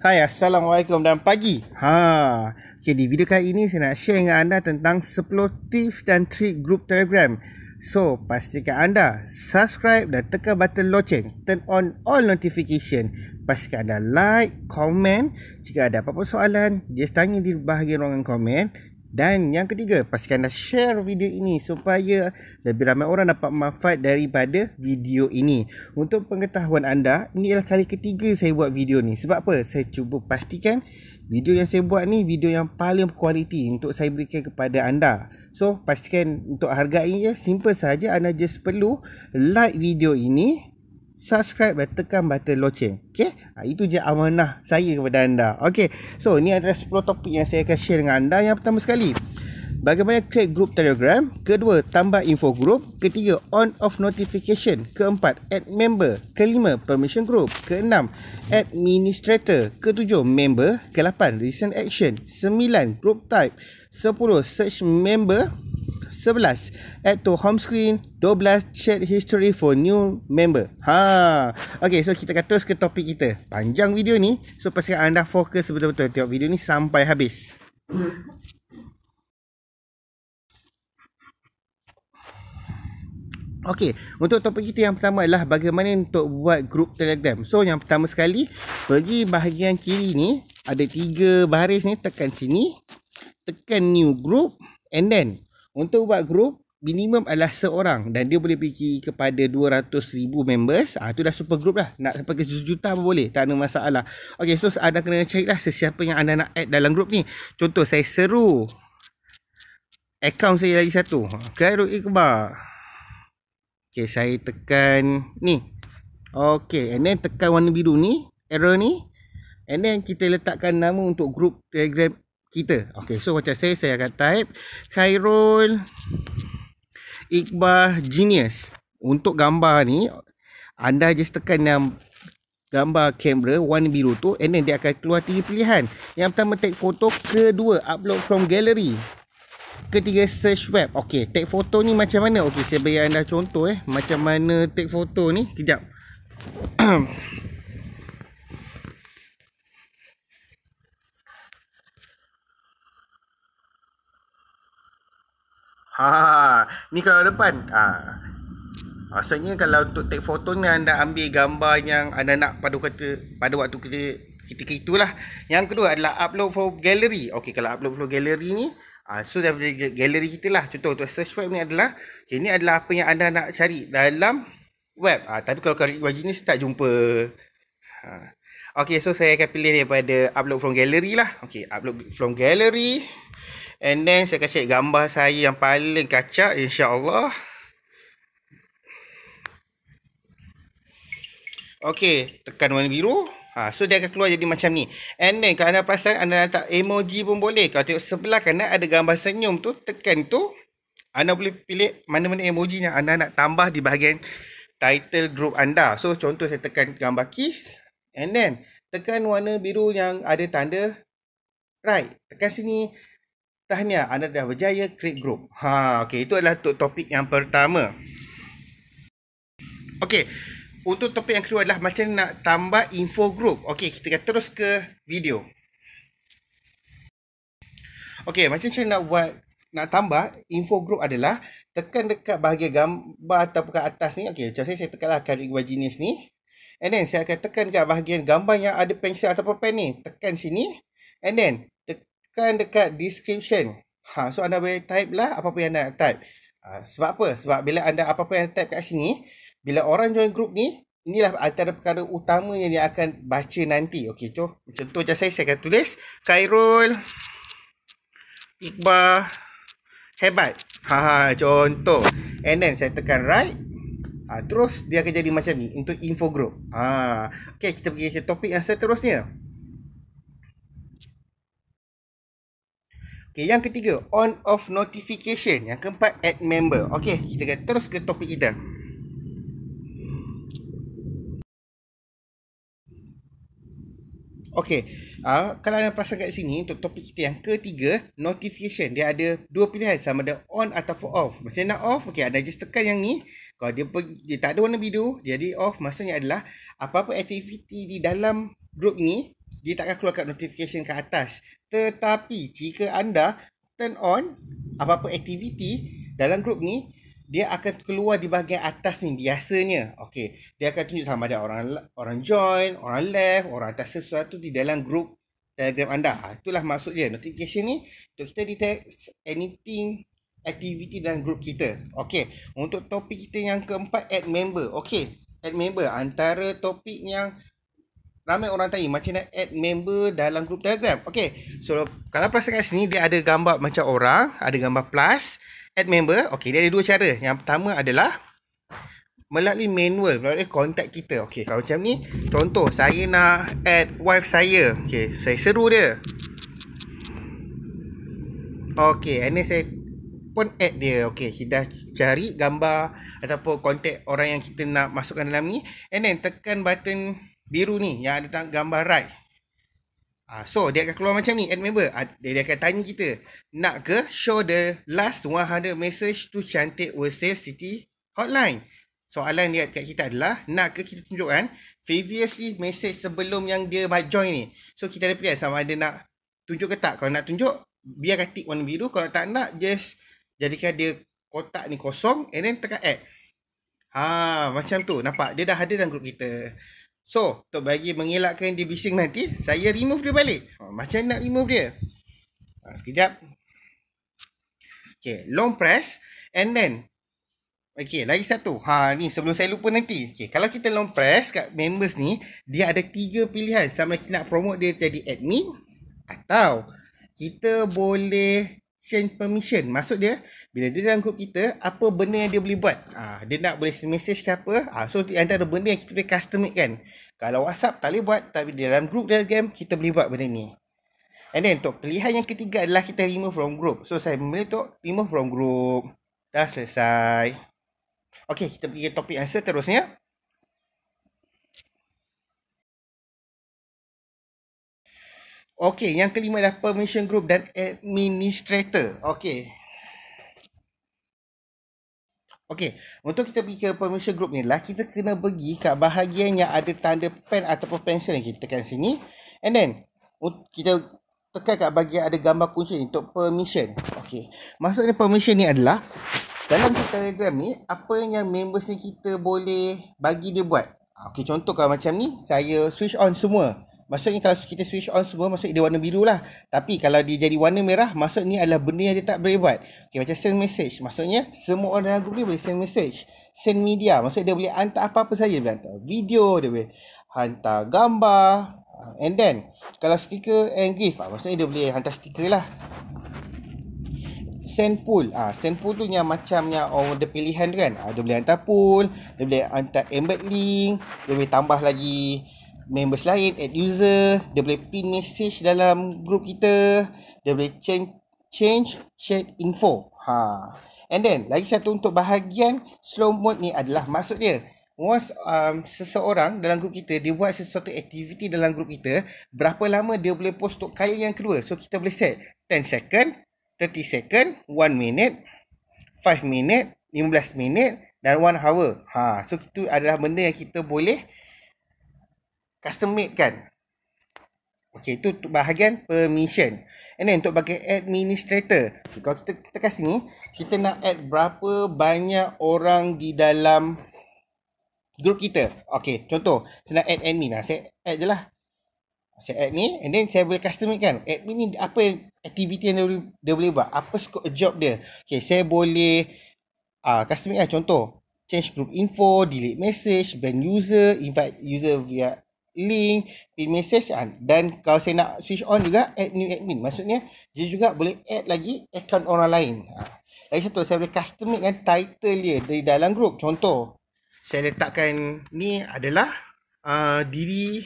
Hai, Assalamualaikum dan pagi. Ha. Okay, di video kali ini saya nak share dengan anda tentang 10 tips dan trik group Telegram. So, pastikan anda subscribe dan tekan button loceng. Turn on all notification. Pastikan anda like, komen. Jika ada apa-apa soalan, dia tanya di bahagian ruangan komen. Dan yang ketiga, pastikan anda share video ini supaya lebih ramai orang dapat manfaat daripada video ini. Untuk pengetahuan anda, ini adalah kali ketiga saya buat video ni. Sebab apa? Saya cuba pastikan video yang saya buat ni video yang paling kualiti untuk saya berikan kepada anda. So, pastikan untuk harga ini ya, simple saja anda just perlu like video ini subscribe dan tekan button loceng. Okay? Ha, itu je amanah saya kepada anda. Okay. So, ni adalah 10 topik yang saya akan share dengan anda. Yang pertama sekali, bagaimana create group telegram. Kedua, tambah info group. Ketiga, on off notification. Keempat, add member. Kelima, permission group. Keenam, administrator. Ketujuh, member. Kelapan, recent action. Sembilan, group type. Sepuluh, search member. 11 add to home screen 12 chat history for new member ha okey so kita akan terus ke topik kita panjang video ni so pastikan anda fokus betul-betul tengok video ni sampai habis Okey, untuk topik kita yang pertama adalah bagaimana untuk buat group Telegram. So yang pertama sekali, pergi bahagian kiri ni, ada tiga baris ni, tekan sini, tekan new group and then untuk buat grup minimum adalah seorang dan dia boleh pergi kepada ribu members. Ah ha, tu dah super group lah. Nak sampai ke juta pun boleh. Tak ada masalah. Okay, so anda kena carilah sesiapa yang anda nak add dalam grup ni. Contoh saya seru account saya lagi satu. Kairu Iqbal. Okay, saya tekan ni. Okay, and then tekan warna biru ni, error ni. And then kita letakkan nama untuk grup Telegram kita. Okay, so macam saya, saya akan type Khairul Iqbal Genius. Untuk gambar ni, anda just tekan yang gambar kamera one biru tu and then dia akan keluar tiga pilihan. Yang pertama take photo, kedua upload from gallery. Ketiga search web. Okay, take photo ni macam mana? Okay, saya beri anda contoh eh. Macam mana take photo ni? Kejap. Ha, ha, ha, ni kalau depan. Ah. Ha. Maksudnya kalau untuk take photo ni anda ambil gambar yang anda nak pada kata pada waktu kita ketika itulah. Yang kedua adalah upload for gallery. Okey, kalau upload for gallery ni Uh, so daripada galeri kita lah Contoh untuk search web ni adalah okay, Ini adalah apa yang anda nak cari dalam web uh, Tapi kalau kau baju ni tak jumpa uh. Okay so saya akan pilih daripada upload from gallery lah Okay upload from gallery And then saya akan share gambar saya yang paling kacak insyaAllah. Okay, tekan warna biru. Ha, so dia akan keluar jadi macam ni. And then kalau anda perasan anda letak emoji pun boleh. Kalau tengok sebelah kanan ada gambar senyum tu, tekan tu. Anda boleh pilih mana-mana emoji yang anda nak tambah di bahagian title group anda. So contoh saya tekan gambar kiss. And then tekan warna biru yang ada tanda right. Tekan sini. Tahniah, anda dah berjaya create group. Ha, okey, itu adalah untuk topik yang pertama. Okey, untuk topik yang kedua adalah macam nak tambah info group. Okey, kita akan terus ke video. Okey, macam cara nak buat nak tambah info group adalah tekan dekat bahagian gambar ataupun kat atas ni. Okey, macam saya, saya tekanlah kat ribu jenis ni. And then saya akan tekan dekat bahagian gambar yang ada pensel ataupun pen ni. Tekan sini. And then tekan dekat description. Ha, so anda boleh type lah apa-apa yang anda nak type. Ha, sebab apa? Sebab bila anda apa-apa yang type kat sini, bila orang join group ni, inilah antara perkara utama yang dia akan baca nanti. Okey, tu contoh macam saya, saya akan tulis Khairul Iqbal Hebat. Ha, ha, contoh. And then saya tekan right. Ha, terus dia akan jadi macam ni untuk info group. Ha, okay kita pergi ke topik yang seterusnya. Okay, yang ketiga, on off notification. Yang keempat, add member. Okay, kita akan terus ke topik kita. Okay, uh, ah, kalau anda perasan kat sini, untuk topik kita yang ketiga, notification. Dia ada dua pilihan, sama ada on atau off. Macam nak off, okay, anda just tekan yang ni. Kalau dia, dia tak ada warna biru, jadi off. Maksudnya adalah, apa-apa aktiviti di dalam grup ni, dia tak akan keluarkan notification ke atas tetapi jika anda turn on apa-apa aktiviti dalam grup ni dia akan keluar di bahagian atas ni biasanya okey dia akan tunjuk sama ada orang orang join orang left orang atas sesuatu di dalam grup Telegram anda ah, itulah maksud dia notification ni untuk kita detect anything activity dan group kita okey untuk topik kita yang keempat add member okey add member antara topik yang ramai orang tanya macam nak add member dalam grup Telegram. Okay, so kalau perasan kat sini dia ada gambar macam orang, ada gambar plus, add member. Okay, dia ada dua cara. Yang pertama adalah melalui manual, melalui kontak kita. Okay, kalau macam ni, contoh saya nak add wife saya. Okay, saya seru dia. Okay, and then saya pun add dia. Okay, kita dah cari gambar ataupun kontak orang yang kita nak masukkan dalam ni. And then tekan button biru ni yang ada dalam gambar right. Uh, ah, so dia akan keluar macam ni ad member. Uh, dia, dia akan tanya kita nak ke show the last 100 message to cantik versus city hotline. Soalan dia kat kita adalah nak ke kita tunjukkan previously message sebelum yang dia join ni. So kita ada pilihan sama ada nak tunjuk ke tak. Kalau nak tunjuk biarkan tick warna biru. Kalau tak nak just jadikan dia kotak ni kosong and then tekan add. Ha macam tu nampak dia dah ada dalam grup kita. So, untuk bagi mengelakkan dia bising nanti, saya remove dia balik. Ha, macam nak remove dia? Ha, sekejap. Okay, long press and then. Okay, lagi satu. Ha, ni sebelum saya lupa nanti. Okay, kalau kita long press kat members ni, dia ada tiga pilihan. Sama kita nak promote dia jadi admin atau kita boleh change permission maksud dia bila dia dalam group kita apa benda yang dia boleh buat ah ha, dia nak boleh send message ke apa ha, so antara benda yang kita boleh customize kan kalau WhatsApp tak boleh buat tapi di dalam group dalam game kita boleh buat benda ni and then untuk pilihan yang ketiga adalah kita remove from group so saya boleh untuk remove from group dah selesai Okay, kita pergi topik yang seterusnya. Okey, yang kelima adalah permission group dan administrator. Okey. Okey, untuk kita pergi ke permission group ni lah, kita kena pergi kat bahagian yang ada tanda pen ataupun pencil yang kita tekan sini. And then, kita tekan kat bahagian ada gambar kunci ni untuk permission. Okey, maksudnya permission ni adalah dalam telegram ni, apa yang members ni kita boleh bagi dia buat. Okey, contoh kalau macam ni, saya switch on semua. Maksudnya kalau kita switch on semua Maksudnya dia warna biru lah Tapi kalau dia jadi warna merah Maksudnya ni adalah benda yang dia tak boleh buat okay, Macam send message Maksudnya semua orang dalam grup ni boleh send message Send media Maksudnya dia boleh hantar apa-apa saja Dia boleh hantar video Dia boleh hantar gambar ah, And then Kalau stiker and gif ah, Maksudnya dia boleh hantar stiker lah send pool ah ha, send pool tu yang macamnya orang ada pilihan kan ha, dia boleh hantar pool dia boleh hantar embed link dia boleh tambah lagi members lain, add user, dia boleh pin message dalam group kita, dia boleh change change chat info. Ha. And then lagi satu untuk bahagian slow mode ni adalah maksudnya once um, seseorang dalam grup kita dia buat sesuatu aktiviti dalam grup kita, berapa lama dia boleh post untuk kali yang kedua. So kita boleh set 10 second, 30 second, 1 minute, 5 minute, 15 minute dan 1 hour. Ha, so itu adalah benda yang kita boleh custom made kan. Okay, itu bahagian permission. And then untuk bahagian administrator. Okay, kalau kita, kita kat sini, kita nak add berapa banyak orang di dalam group kita. Okay, contoh. Saya nak add admin lah. Saya add je lah. Saya add ni. And then saya boleh custom kan. Admin ni apa aktiviti yang dia boleh, dia boleh buat. Apa scope job dia. Okay, saya boleh uh, custom lah. Contoh. Change group info, delete message, ban user, invite user via link, pin message kan. Dan kalau saya nak switch on juga, add new admin. Maksudnya, dia juga boleh add lagi account orang lain. Ha. Lagi satu, saya boleh customikan title dia dari dalam group. Contoh, saya letakkan ni adalah uh, diri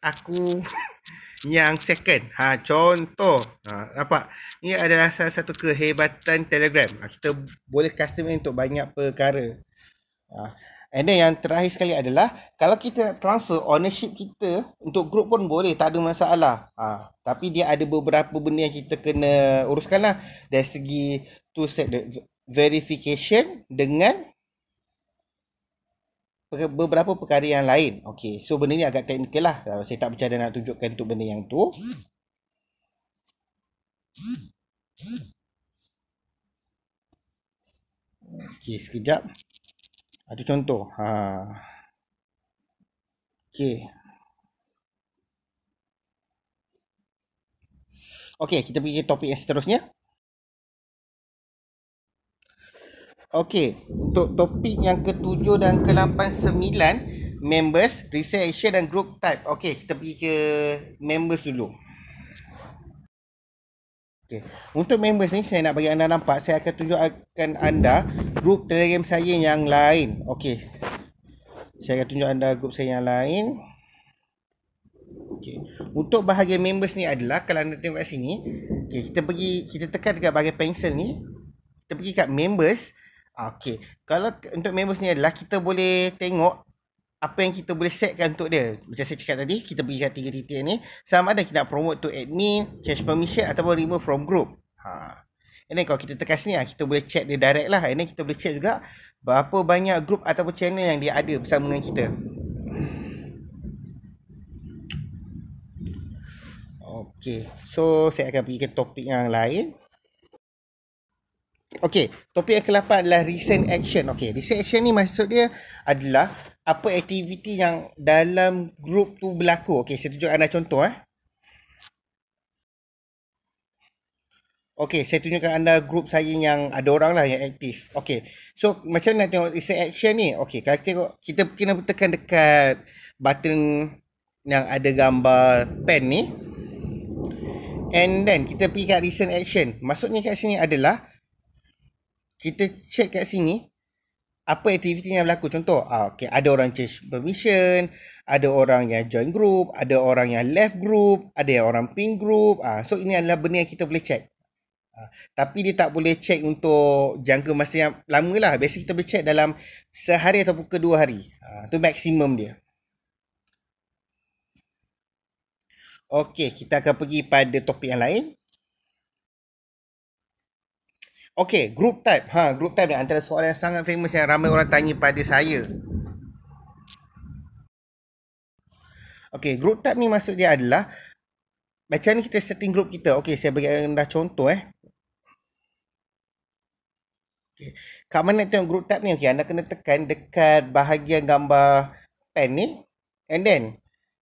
aku yang second. Ha, contoh, ha, nampak? Ini adalah salah satu kehebatan Telegram. Ha, kita boleh customize untuk banyak perkara. Ha. And then yang terakhir sekali adalah kalau kita nak transfer ownership kita untuk grup pun boleh tak ada masalah. Ha, tapi dia ada beberapa benda yang kita kena uruskan lah dari segi two step verification dengan beberapa perkara yang lain. Okay, so benda ni agak teknikal lah. Saya tak percaya nak tunjukkan untuk benda yang tu. Okay, sekejap. Itu ah, contoh. Ha. Okey. Okey, kita pergi topik yang seterusnya. Okey, untuk topik yang ketujuh dan ke-8 sembilan, members, research action dan group type. Okey, kita pergi ke members dulu. Okay. Untuk members ni saya nak bagi anda nampak Saya akan tunjukkan anda Group telegram saya yang lain Okay Saya akan tunjuk anda group saya yang lain Okay Untuk bahagian members ni adalah Kalau anda tengok kat sini Okay kita pergi Kita tekan dekat bahagian pencil ni Kita pergi kat members Okay Kalau untuk members ni adalah Kita boleh tengok apa yang kita boleh setkan untuk dia macam saya cakap tadi kita pergi kat tiga titik ni sama ada kita nak promote to admin change permission ataupun remove from group ha ini kalau kita tekan sini lah, kita boleh check dia direct lah ini kita boleh check juga berapa banyak group ataupun channel yang dia ada bersama dengan kita Okay, so saya akan pergi ke topik yang lain Okay, topik yang ke-8 adalah recent action Okay, recent action ni maksud dia adalah apa aktiviti yang dalam grup tu berlaku. Okey, saya tunjuk anda contoh eh. Okey, saya tunjukkan anda grup saya yang ada orang lah yang aktif. Okey, so macam mana tengok isi action ni? Okey, kalau kita tengok, kita kena tekan dekat button yang ada gambar pen ni. And then, kita pergi kat recent action. Maksudnya kat sini adalah, kita check kat sini, apa aktiviti yang berlaku contoh ah, okay, ada orang change permission ada orang yang join group ada orang yang left group ada yang orang pin group ah, so ini adalah benda yang kita boleh check ah, tapi dia tak boleh check untuk jangka masa yang lama lah biasanya kita boleh check dalam sehari ataupun kedua hari ah, tu maksimum dia Okey, kita akan pergi pada topik yang lain. Okay, group type. Ha, group type ni antara soalan yang sangat famous yang ramai orang tanya pada saya. Okay, group type ni maksud dia adalah macam ni kita setting group kita. Okay, saya bagi anda contoh eh. Okay. Kat mana tengok group type ni? Okay, anda kena tekan dekat bahagian gambar pen ni. And then,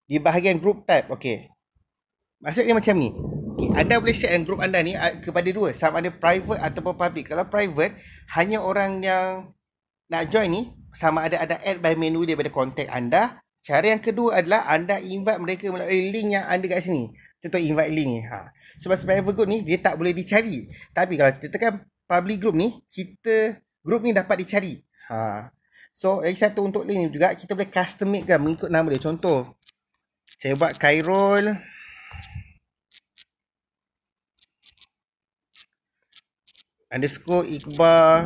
di bahagian group type. Okay. Maksudnya macam ni. Okay, anda boleh share grup anda ni ah, kepada dua sama ada private ataupun public kalau private hanya orang yang nak join ni sama ada ada add by menu dia pada contact anda cara yang kedua adalah anda invite mereka melalui link yang ada kat sini contoh invite link ni ha. sebab private group ni dia tak boleh dicari tapi kalau kita tekan public group ni kita group ni dapat dicari ha. so lagi satu untuk link ni juga kita boleh custom make kan mengikut nama dia contoh saya buat Khairul underscore ikbar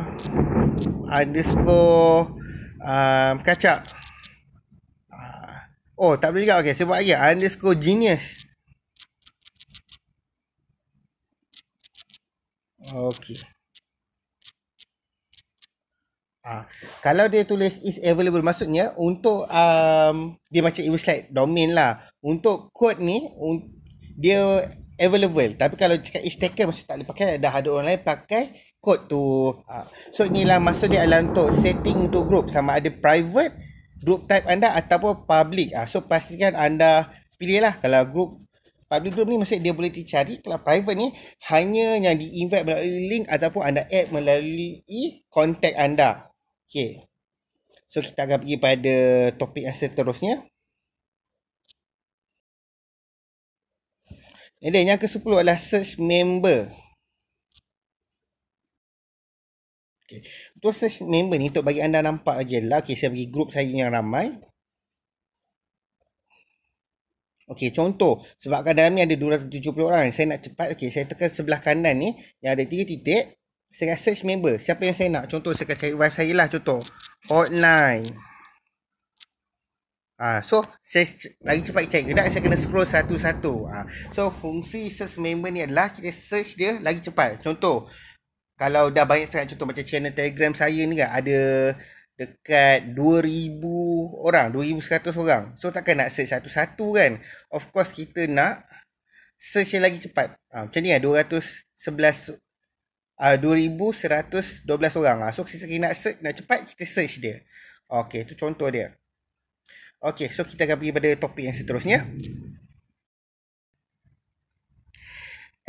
underscore um, kacak ah. Oh tak boleh juga Okay saya buat lagi Underscore genius Okay Ah, kalau dia tulis is available maksudnya untuk um, dia macam ibu slide domain lah untuk code ni un- dia available tapi kalau cakap is eh, taken mesti tak boleh pakai dah ada orang lain pakai kod tu uh. so inilah masa dia adalah untuk setting untuk group sama ada private group type anda ataupun public uh. so pastikan anda pilihlah kalau group Public group ni mesti dia boleh dicari kalau private ni hanya yang di invite melalui link ataupun anda add melalui contact anda. Okay. So kita akan pergi pada topik yang seterusnya. And then yang ke-10 adalah search member. Okay. Untuk search member ni untuk bagi anda nampak aje lah. Okay, saya bagi grup saya yang ramai. Okay, contoh. sebab Sebabkan dalam ni ada 270 orang. Saya nak cepat. Okay, saya tekan sebelah kanan ni. Yang ada tiga titik. Saya search member. Siapa yang saya nak? Contoh, saya akan cari wife saya lah. Contoh. Hotline. Ah, so saya lagi cepat cari kedai saya kena scroll satu-satu. Ah, so fungsi search member ni adalah kita search dia lagi cepat. Contoh kalau dah banyak sangat contoh macam channel Telegram saya ni kan ada dekat 2000 orang, 2100 orang. So takkan nak search satu-satu kan. Of course kita nak search yang lagi cepat. Ah, macam ni kan lah, 211 ah, 2112 orang. Ah, so kita nak search nak cepat kita search dia. Okay, tu contoh dia. Okey, so kita akan pergi pada topik yang seterusnya.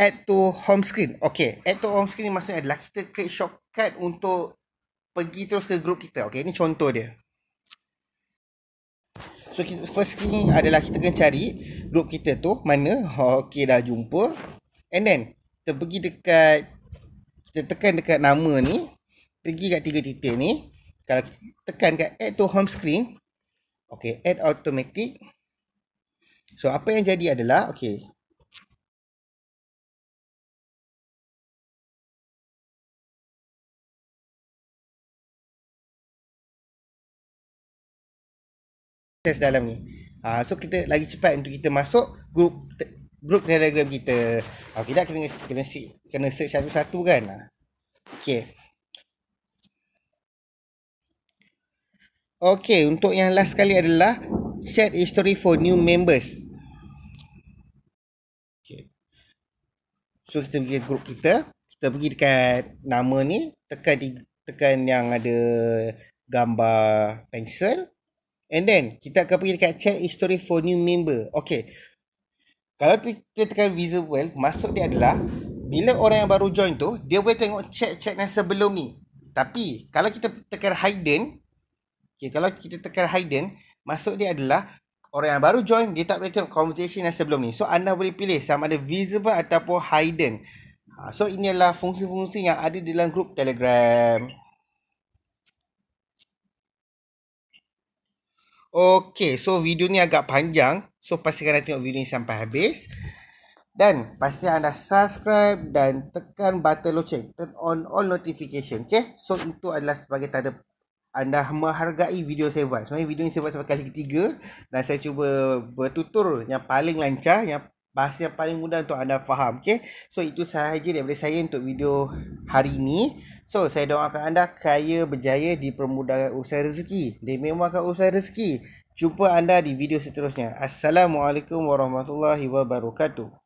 Add to home screen. Okey, add to home screen ni maksudnya adalah kita create shortcut untuk pergi terus ke group kita. Okey, ini contoh dia. So kita first thing adalah kita akan cari group kita tu mana. Okey dah jumpa. And then kita pergi dekat kita tekan dekat nama ni, pergi kat tiga titik ni. Kalau kita tekan kat add to home screen, Okay, add automatic. So, apa yang jadi adalah, okay. Proses dalam ni. Uh, so, kita lagi cepat untuk kita masuk group group telegram kita. Okay, dah kena, kena, kena search satu-satu kan. Ah, okay. Okay, untuk yang last sekali adalah chat history for new members. Okay. So, kita pergi group kita. Kita pergi dekat nama ni. Tekan di, tekan yang ada gambar pencil. And then, kita akan pergi dekat chat history for new member. Okay. Kalau kita tekan visible, masuk dia adalah bila orang yang baru join tu, dia boleh tengok chat-chat yang sebelum ni. Tapi, kalau kita tekan hidden, Okay, kalau kita tekan hidden, masuk dia adalah orang yang baru join, dia tak boleh tengok conversation yang sebelum ni. So, anda boleh pilih sama ada visible ataupun hidden. Ha, so, inilah fungsi-fungsi yang ada dalam grup Telegram. Okay, so video ni agak panjang. So, pastikan anda tengok video ni sampai habis. Dan pasti anda subscribe dan tekan button loceng. Turn on all notification. Okay? So, itu adalah sebagai tanda anda menghargai video saya buat. Sebenarnya video ni saya buat sampai kali ketiga dan saya cuba bertutur yang paling lancar, yang bahasa yang paling mudah untuk anda faham. Okay? So, itu sahaja daripada saya untuk video hari ini. So, saya doakan anda kaya berjaya di dipermudahkan usaha rezeki. Dia memang akan usaha rezeki. Jumpa anda di video seterusnya. Assalamualaikum warahmatullahi wabarakatuh.